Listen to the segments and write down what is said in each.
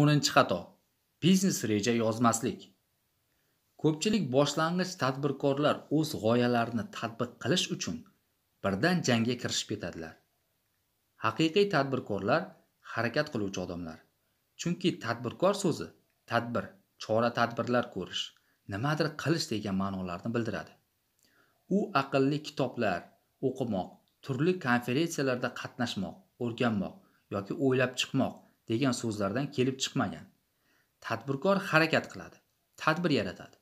o'ninchi xato biznes reja yozmaslik ko'pchilik boshlang'ich tadbirkorlar o'z g'oyalarini tatbiq qilish uchun birdan jangga kirishib ketadilar haqiqiy tadbirkorlar harakat qiluvchi odamlar chunki tadbirkor so'zi tadbir chora tadbirlar ko'rish nimadir qilish degan ma'nolarni bildiradi u aqlli kitoblar o'qimoq turli konferensiyalarda qatnashmoq o'rganmoq yoki o'ylab chiqmoq degan so'zlardan kelib chiqmagan tadbirkor harakat qiladi tadbir yaratadi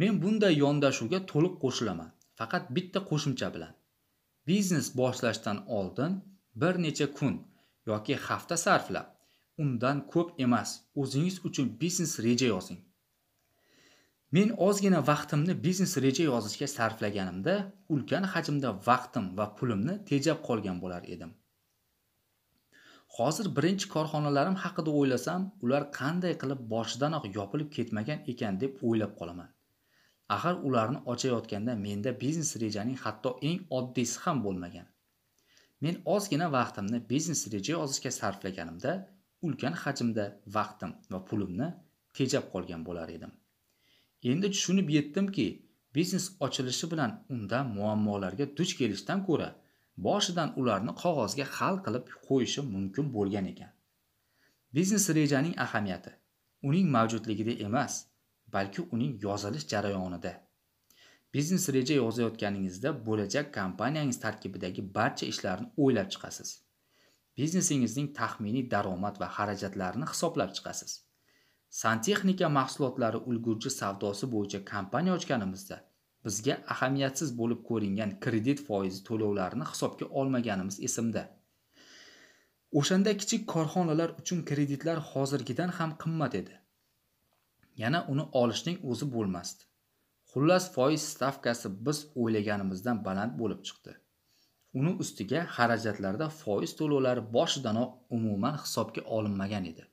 men bunday yondashuvga to'liq qo'shilaman faqat bitta qo'shimcha bilan biznes boshlashdan oldin bir necha kun yoki hafta sarflab undan ko'p emas o'zingiz uchun biznes reja yozing men ozgina vaqtimni biznes reja yozishga sarflaganimda ulkan hajmda vaqtim va pulimni tejab qolgan bo'lar edim hozir birinchi korxonalarim haqida o'ylasam ular qanday qilib boshidanoq yopilib ketmagan ekan deb o'ylab qolaman axir ularni ochayotganda menda biznes rejaning hatto eng oddiysi ham bo'lmagan men ozgina vaqtimni biznes reja yozishga sarflaganimda ulkan hajmda vaqtim va pulimni tejab qolgan bo'lar edim endi tushunib yetdimki biznes ochilishi bilan unda muammolarga duch kelishdan ko'ra boshidan ularni qog'ozga hal qilib qo'yishi mumkin bo'lgan ekan biznes rejaning ahamiyati uning mavjudligida emas balki uning yozilish jarayonida biznes reja yozayotganingizda bo'lajak kompaniyangiz tarkibidagi barcha ishlarni o'ylab chiqasiz biznesingizning taxminiy daromad va xarajatlarini hisoblab chiqasiz santexnika mahsulotlari ulgurji savdosi bo'yicha kompaniya ochganimizda bizga ahamiyatsiz bo'lib ko'ringan kredit foizi to'lovlarini hisobga olmaganimiz esimda o'shanda kichik korxonalar uchun kreditlar hozirgidan ham qimmat edi yana uni olishning o'zi bo'lmasdi xullas foiz stavkasi biz o'ylaganimizdan baland bo'lib chiqdi uni ustiga xarajatlarda foiz to'lovlari boshidanoq umuman hisobga olinmagan edi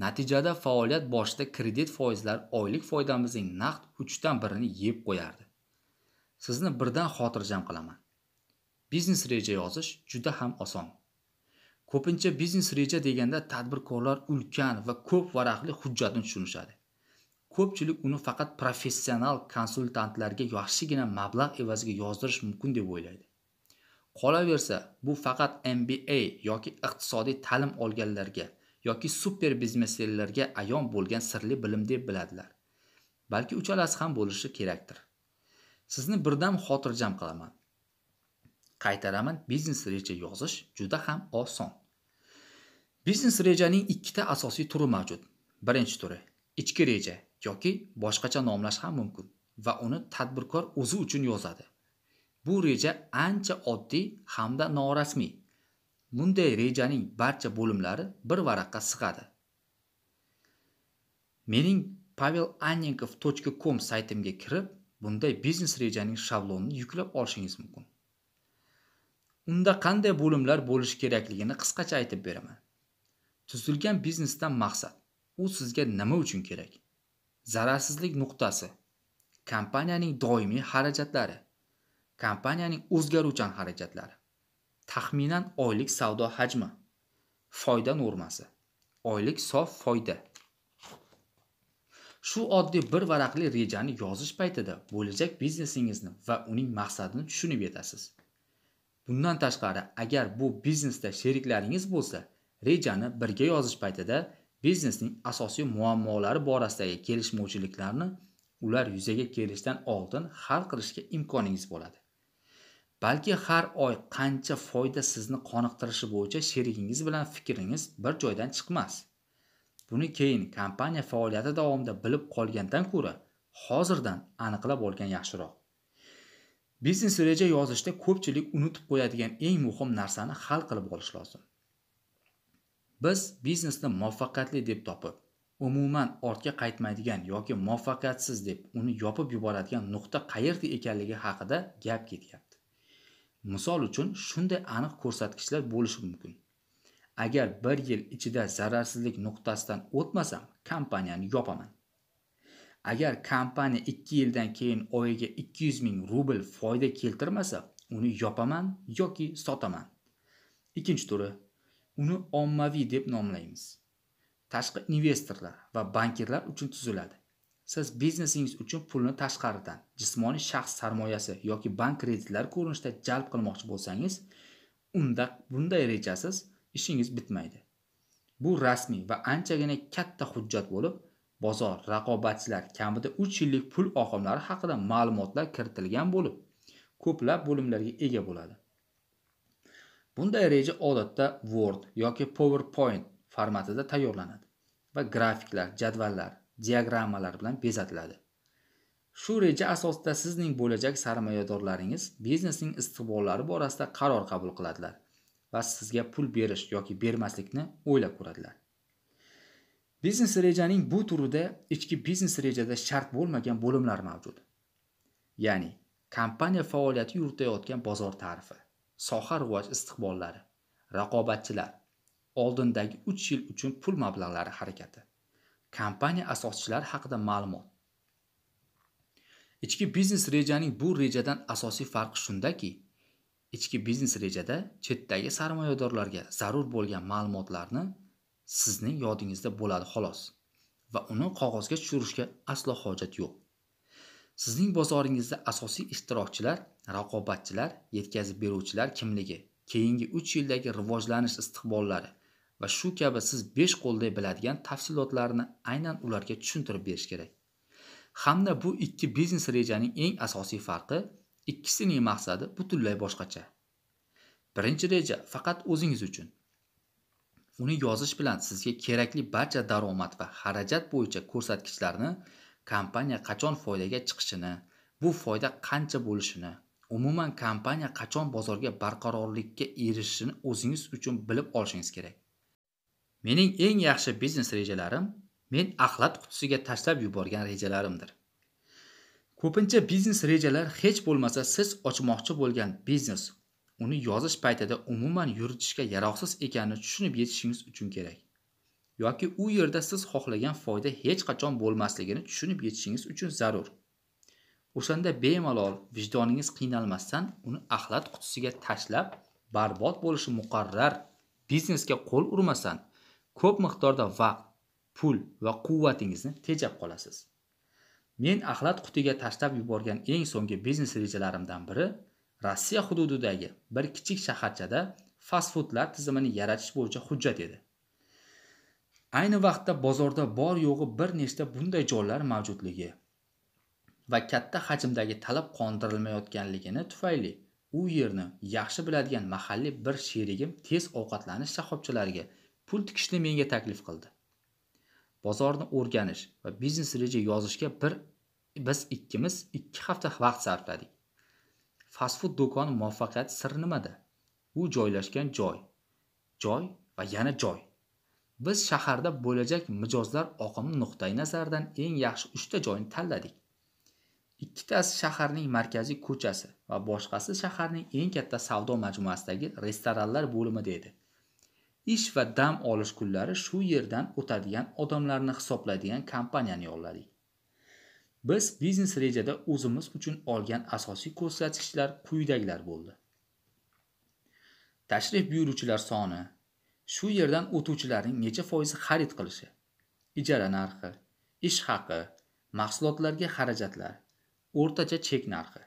Natijada faoliyat boshida kredit foizlar oylik foydamizning naqd 3 dan 1 ni yeb qo'yardi. Sizni birdan xotirjam qilaman. Biznes reja yozish juda ham oson. Ko'pincha biznes reja deganda tadbirkorlar ulkan va ko'p varaqli hujjatni tushunishadi. Ko'pchilik uni faqat professional konsultantlarga yaxshigina mablag' evaziga yozdirish mumkin deb o'ylaydi. Qolaversa, bu faqat MBA yoki iqtisodiy ta'lim olganlarga yoki super biznesmenlarga ayon bo'lgan sirli bilim deb biladilar balki uchalasi ham bo'lishi kerakdir sizni birdan xotirjam qilaman qaytaraman biznes reja yozish juda ham oson biznes rejaning ikkita asosiy turi mavjud birinchi turi ichki reja yoki boshqacha nomlash ham mumkin va uni tadbirkor o'zi uchun yozadi bu reja ancha oddiy hamda norasmiy bunday rejaning barcha bo'limlari bir varaqqa sig'adi mening pavel точка saytimga kirib bunday biznes rejaning shablonini yuklab olishingiz mumkin unda qanday bo'limlar bo'lishi kerakligini qisqacha aytib beraman tuzilgan biznesdan maqsad u sizga nima uchun kerak zararsizlik nuqtasi kompaniyaning doimiy xarajatlari kompaniyaning o'zgaruvchan xarajatlari taxminan oylik savdo hajmi foyda normasi oylik sof foyda shu oddiy bir varaqli rejani yozish paytida bo'lajak biznesingizni va uning maqsadini tushunib yetasiz bundan tashqari agar bu biznesda sheriklaringiz bo'lsa rejani birga yozish paytida biznesning asosiy muammolari borasidagi kelishmovchiliklarni ular yuzaga kelishidan oldin hal qilishga imkoningiz bo'ladi balki har oy qancha foyda sizni qoniqtirishi bo'yicha sherigingiz bilan fikringiz bir joydan chiqmas buni keyin kompaniya faoliyati davomida bilib qolgandan ko'ra hozirdan aniqlab olgan yaxshiroq biznes reja yozishda ko'pchilik unutib qo'yadigan eng muhim narsani hal qilib olish lozim biz biznesni muvaffaqiyatli deb topib umuman ortga qaytmaydigan yoki muvaffaqiyatsiz deb uni yopib yuboradigan nuqta qayerda ekanligi haqida gap ketyapti Misol uchun shunday aniq ko'rsatkichlar bo'lishi mumkin. Agar 1 yil ichida zararsizlik nuqtasidan o'tmasam, kompaniyani yopaman. Agar kompaniya 2 yildan keyin oyiga 200 ming rubl foyda keltirmasa, uni yopaman yoki sotaman. Ikkinchi turi uni ommaviy deb nomlaymiz. Tashqi investorlar va bankirlar uchun tuziladi. siz biznesingiz uchun pulni tashqaridan jismoniy shaxs sarmoyasi yoki bank kreditlari ko'rinishida jalb qilmoqchi bo'lsangiz unda bunday rejasiz ishingiz bitmaydi bu rasmiy va anchagina katta hujjat bo'lib bozor raqobatchilar kamida 3 yillik pul oqimlari haqida ma'lumotlar kiritilgan bo'lib ko'plab bo'limlarga ega bo'ladi bunday reja odatda word yoki powerpoint formatida tayyorlanadi va grafiklar jadvallar diagrammalar bilan bezatiladi shu reja asosida sizning bo'lajak sarmoyadorlaringiz biznesning istiqbollari borasida qaror qabul qiladilar va sizga pul berish yoki bermaslikni o'ylab ko'radilar biznes rejaning bu turida ichki biznes rejada shart bo'lmagan bo'limlar mavjud ya'ni kompaniya faoliyati yuritayotgan bozor ta'rifi soha rivoj istiqbollari raqobatchilar oldindagi 3 yil uchun pul mablag'lari harakati kompaniya asoschilari haqida ma'lumot ichki biznes rejaning bu rejadan asosiy farqi shundaki ichki biznes rejada chetdagi sarmoyadorlarga zarur bo'lgan ma'lumotlarni sizning yodingizda bo'ladi xolos va uni qog'ozga tushirishga aslo hojat yo'q sizning bozoringizda asosiy ishtirokchilar raqobatchilar yetkazib beruvchilar kimligi keyingi uch yildagi rivojlanish istiqbollari va shu kabi siz besh qo'lday biladigan tafsilotlarni aynan ularga tushuntirib berish kerak hamda bu ikki biznes rejaning eng asosiy farqi ikkisining maqsadi butunlay boshqacha birinchi reja faqat o'zingiz uchun uni yozish bilan sizga kerakli barcha daromad va xarajat bo'yicha ko'rsatkichlarni kompaniya qachon foydaga chiqishini bu foyda qancha bo'lishini umuman kompaniya qachon bozorga barqarorlikka erishishini o'zingiz uchun bilib olishingiz kerak Mening eng yaxshi biznes rejalarim men axlat qutisiga tashlab yuborgan rejalarimdir. Ko'pincha biznes rejalar hech bo'lmasa siz ochmoqchi bo'lgan biznes uni yozish paytida umuman yuritishga yaroqsiz ekanini tushunib yetishingiz uchun kerak. yoki u yerda siz xohlagan foyda hech qachon bo'lmasligini tushunib yetishingiz uchun zarur. O'shanda bemalol vijdoningiz qiynalmasdan uni axlat qutisiga tashlab barbod bo'lishi muqarrar biznesga qo'l urmasdan ko'p miqdorda vaqt pul va quvvatingizni tejab qolasiz men axlat qutiga tashlab yuborgan eng so'nggi biznes rejalarimdan biri rossiya hududidagi bir kichik shaharchada fast foodlar tizimini yaratish bo'yicha hujjat edi ayni vaqtda bozorda bor yo'g'i bir nechta bunday joylar mavjudligi va katta hajmdagi talab qondirilmayotganligini tufayli u yerni yaxshi biladigan mahalliy bir sherigim tez ovqatlanish shoxobchalariga pul tikishni menga taklif qildi bozorni o'rganish va biznes reja yozishga bir biz ikkimiz ikki hafta vaqt sarfladik fast food do'koni muvaffaqiyat siri nimada u joylashgan joy joy va yana joy biz shaharda bo'lajak mijozlar oqimi nuqtai nazaridan eng yaxshi uchta joyni tanladik ikkitasi shaharning markaziy ko'chasi va boshqasi shaharning eng katta savdo majmuasidagi restoranlar bo'limida edi ish va dam olish kunlari shu yerdan o'tadigan odamlarni hisoblaydigan kompaniyani yolladik biz biznes rejada o'zimiz uchun olgan asosiy ko'rsatkichlar quyidagilar bo'ldi tashrif buyuruvchilar soni shu yerdan o'tuvchilarning necha foizi xarid qilishi ijara narxi ish haqi mahsulotlarga xarajatlar o'rtacha chek narxi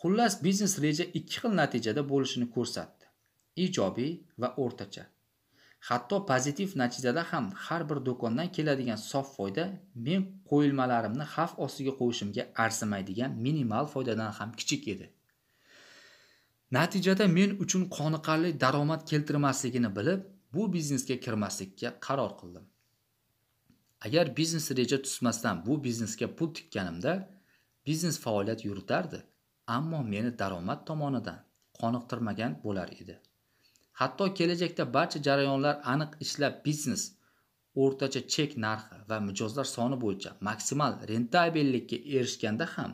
xullas biznes reja ikki xil natijada bo'lishini ko'rsatdi ijobiy va o'rtacha Hatto pozitiv natijada ham har bir do'kondan keladigan sof foyda men qo'yilmalarimni xavf ostiga qo'yishimga arzimaydigan minimal foydadan ham kichik edi. Natijada men uchun qoniqarli daromad keltirmasligini bilib, bu biznesga kirmaslikka qaror qildim. Agar biznes reja tuzmasdan bu biznesga pul tikkanimda, biznes faoliyat yuritardi, ammo meni daromad tomonidan qoniqtirmagan bo'lar edi. hatto kelajakda barcha jarayonlar aniq ishlab biznes o'rtacha chek narxi va mijozlar soni bo'yicha maksimal rentabillikka erishganda ham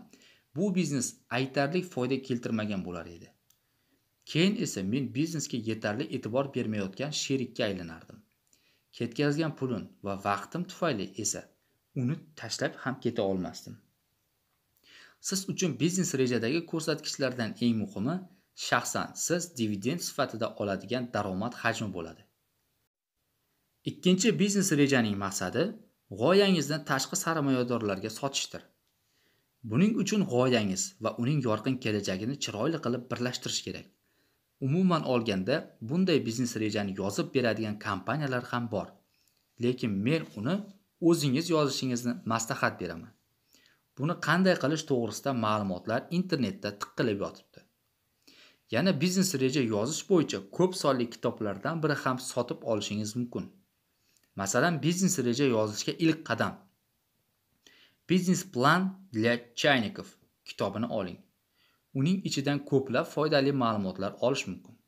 bu biznes aytarli foyda keltirmagan bo'lar edi keyin esa men biznesga yetarli e'tibor bermayotgan sherikka aylanardim ketkazgan pulim va vaqtim tufayli esa uni tashlab ham keta olmasdim siz uchun biznes rejadagi ko'rsatkichlardan eng muhimi shaxsan siz dividend sifatida oladigan daromad hajmi bo'ladi ikkinchi biznes rejaning maqsadi g'oyangizni tashqi sarmoyadorlarga sotishdir buning uchun g'oyangiz va uning yorqin kelajagini chiroyli qilib birlashtirish kerak umuman olganda bunday biznes rejani yozib beradigan kompaniyalar ham bor lekin men uni o'zingiz yozishingizni maslahat beraman buni qanday qilish to'g'risida ma'lumotlar internetda tiqilib yotibdi Yana biznes reja yozish bo'yicha ko'p sonli kitoblardan biri ham sotib olishingiz mumkin. Masalan, biznes reja yozishga ilk qadam. Biznes plan для чайников kitobini oling. Uning ichidan ko'plab foydali ma'lumotlar olish mumkin.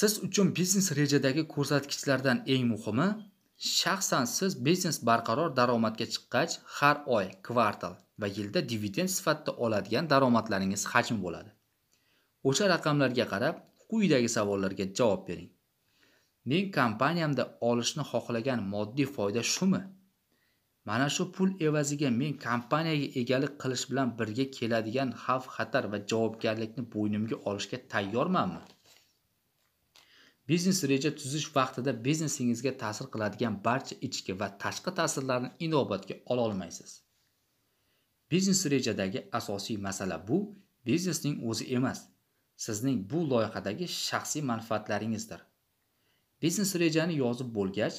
Siz uchun biznes rejadagi ko'rsatkichlardan eng muhimi shaxsan siz biznes barqaror daromadga chiqqach har oy, kvartal va yilda dividend sifatida oladigan daromadlaringiz hajmi bo'ladi. O'sha raqamlarga qarab quyidagi savollarga javob bering. Men kompaniyamda olishni xohlagan moddiy foyda shumi? Mana shu pul evaziga men kompaniyaga egalik qilish bilan birga keladigan xavf-xatar va javobgarlikni bo'ynimga olishga tayyormanmi? Biznes reja tuzish vaqtida biznesingizga ta'sir qiladigan barcha ichki va tashqi ta'sirlarni inobatga ola olmaysiz. Biznes rejadagi asosiy masala bu biznesning o'zi emas, sizning bu loyihadagi shaxsiy manfaatlaringizdir biznes rejani yozib bo'lgach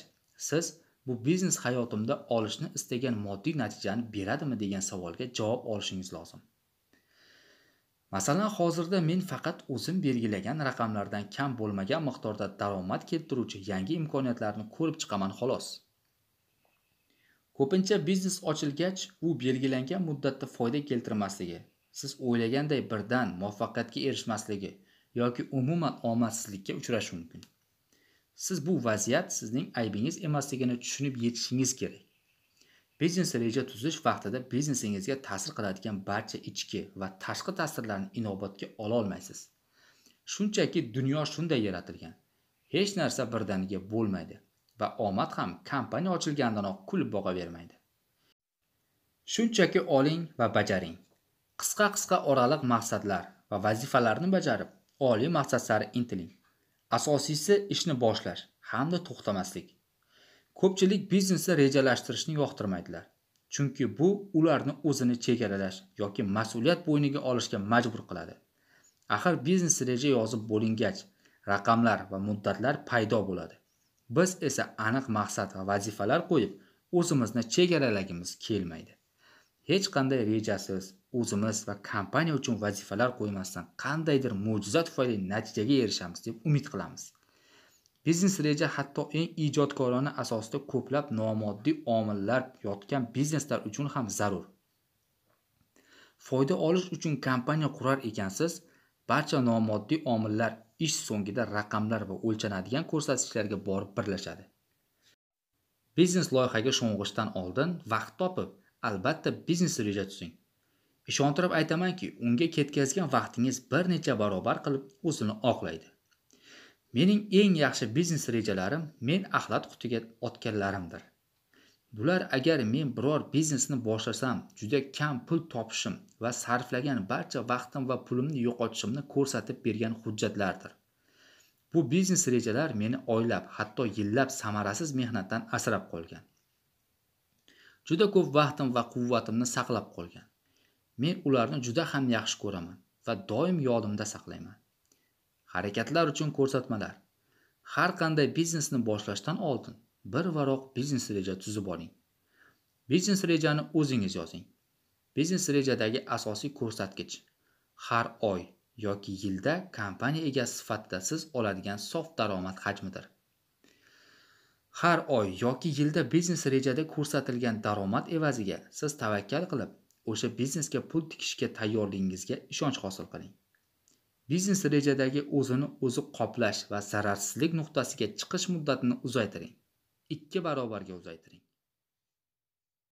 siz bu biznes hayotimda olishni istagan moddiy natijani beradimi degan savolga javob olishingiz lozim masalan hozirda men faqat o'zim belgilagan raqamlardan kam bo'lmagan miqdorda daromad keltiruvchi yangi imkoniyatlarni ko'rib chiqaman xolos ko'pincha biznes ochilgach u belgilangan muddatda foyda keltirmasligi siz o'ylaganday birdan muvaffaqiyatga erishmasligi yoki umuman omadsizlikka uchrashi mumkin siz bu vaziyat sizning aybingiz emasligini tushunib yetishingiz kerak biznes reja tuzish vaqtida biznesingizga ta'sir qiladigan barcha ichki va tashqi ta'sirlarni inobatga ololmaysiz shunchaki dunyo shunday yaratilgan hech narsa birdaniga bo'lmaydi va omad ham kompaniya ochilgandanoq kulib boqavermaydi shunchaki oling va bajaring qisqa qisqa oraliq maqsadlar va vazifalarni bajarib oliy maqsad sari intiling asosiysi ishni boshlash hamda to'xtamaslik ko'pchilik biznesni rejalashtirishni yoqtirmaydilar chunki bu ularni o'zini chegaralash yoki mas'uliyat bo'yniga olishga majbur qiladi axir biznes reja yozib bo'lingach raqamlar va muddatlar paydo bo'ladi biz esa aniq maqsad va vazifalar qo'yib o'zimizni chegaralagimiz kelmaydi hech qanday rejasiz o'zimiz va kompaniya uchun vazifalar qo'ymasdan qandaydir mo'jiza tufayli natijaga erishamiz deb umid qilamiz biznes reja hatto eng ijodkorona asosida ko'plab nomoddiy omillar yotgan bizneslar uchun ham zarur foyda olish uchun kompaniya qurar ekansiz barcha nomoddiy omillar ish so'ngida raqamlar va o'lchanadigan ko'rsatkichlarga borib birlashadi biznes loyihaga sho'ng'ishdan oldin vaqt topib albatta biznes reja tuzing ishontirib aytamanki unga ketkazgan vaqtingiz bir necha barobar qilib o'zini oqlaydi mening eng yaxshi biznes rejalarim men axlat qutiga otganlarimdir bular agar men biror biznesni boshlasam juda kam pul topishim va sarflagan barcha vaqtim va pulimni yo'qotishimni ko'rsatib bergan hujjatlardir bu biznes rejalar meni oylab hatto yillab samarasiz mehnatdan asrab qolgan juda ko'p vaqtim va quvvatimni saqlab qolgan men ularni juda ham yaxshi ko'raman va doim yodimda saqlayman harakatlar uchun ko'rsatmalar har qanday biznesni boshlashdan oldin bir varoq biznes reja tuzib oling biznes rejani o'zingiz yozing biznes rejadagi asosiy ko'rsatkich har oy yoki yilda kompaniya egasi sifatida siz oladigan sof daromad hajmidir har oy yoki yilda biznes rejada ko'rsatilgan daromad evaziga siz tavakkal qilib o'sha biznesga pul tikishga tayyorligingizga ishonch hosil qiling biznes rejadagi o'zini o'zi qoplash va zararsizlik nuqtasiga chiqish muddatini uzaytiring ikki barobarga uzaytiring